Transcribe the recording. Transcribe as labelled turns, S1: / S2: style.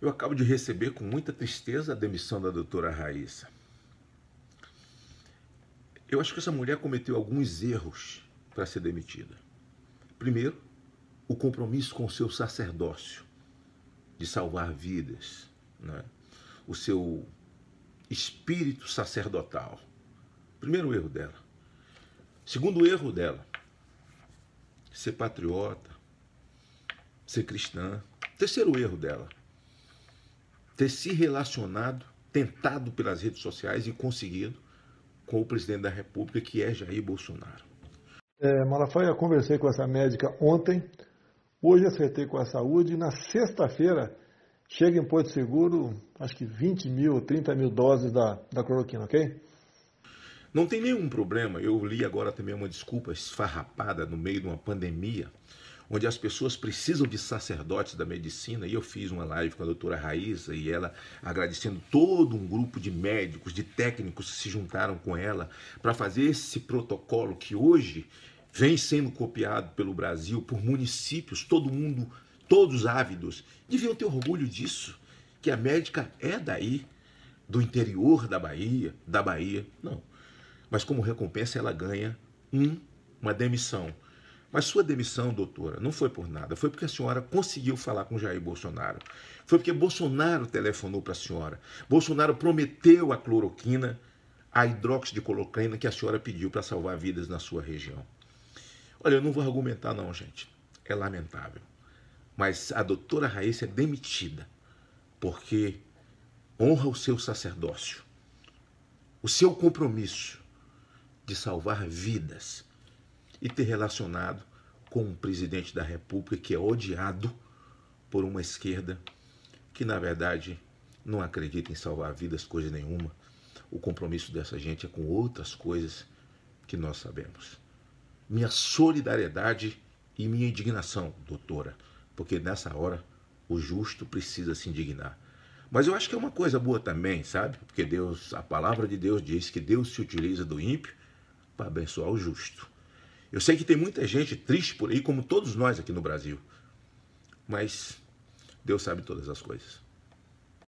S1: Eu acabo de receber com muita tristeza a demissão da doutora Raíssa. Eu acho que essa mulher cometeu alguns erros para ser demitida. Primeiro, o compromisso com o seu sacerdócio de salvar vidas, né? o seu espírito sacerdotal. Primeiro erro dela. Segundo erro dela, ser patriota, ser cristã. Terceiro erro dela, ter se relacionado, tentado pelas redes sociais e conseguido com o presidente da República, que é Jair Bolsonaro. É, Malafaia, conversei com essa médica ontem, hoje acertei com a saúde, e na sexta-feira chega em Porto Seguro, acho que 20 mil, 30 mil doses da, da cloroquina, ok? Não tem nenhum problema. Eu li agora também uma desculpa esfarrapada no meio de uma pandemia onde as pessoas precisam de sacerdotes da medicina. E eu fiz uma live com a doutora Raíssa e ela agradecendo todo um grupo de médicos, de técnicos que se juntaram com ela para fazer esse protocolo que hoje vem sendo copiado pelo Brasil, por municípios, todo mundo, todos ávidos. Deviam ter orgulho disso, que a médica é daí, do interior da Bahia, da Bahia. Não. Mas como recompensa ela ganha um, uma demissão. Mas sua demissão, doutora, não foi por nada. Foi porque a senhora conseguiu falar com Jair Bolsonaro. Foi porque Bolsonaro telefonou para a senhora. Bolsonaro prometeu a cloroquina, a hidróxido de cloroquina que a senhora pediu para salvar vidas na sua região. Olha, eu não vou argumentar não, gente. É lamentável. Mas a doutora Raíssa é demitida porque honra o seu sacerdócio, o seu compromisso de salvar vidas e ter relacionado com um presidente da República que é odiado por uma esquerda que, na verdade, não acredita em salvar vidas, coisa nenhuma. O compromisso dessa gente é com outras coisas que nós sabemos. Minha solidariedade e minha indignação, doutora, porque nessa hora o justo precisa se indignar. Mas eu acho que é uma coisa boa também, sabe? Porque Deus, a palavra de Deus diz que Deus se utiliza do ímpio para abençoar o justo. Eu sei que tem muita gente triste por aí, como todos nós aqui no Brasil. Mas Deus sabe todas as coisas.